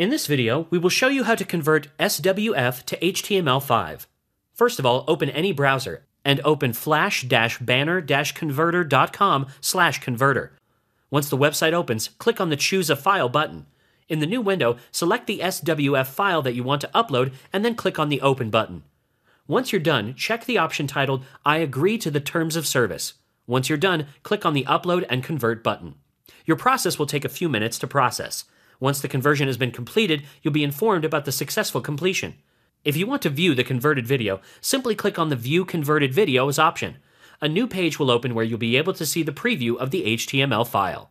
In this video, we will show you how to convert SWF to HTML5. First of all, open any browser and open flash-banner-converter.com slash converter. Once the website opens, click on the Choose a File button. In the new window, select the SWF file that you want to upload and then click on the Open button. Once you're done, check the option titled I agree to the terms of service. Once you're done, click on the Upload and Convert button. Your process will take a few minutes to process. Once the conversion has been completed, you'll be informed about the successful completion. If you want to view the converted video, simply click on the View Converted Video as option. A new page will open where you'll be able to see the preview of the HTML file.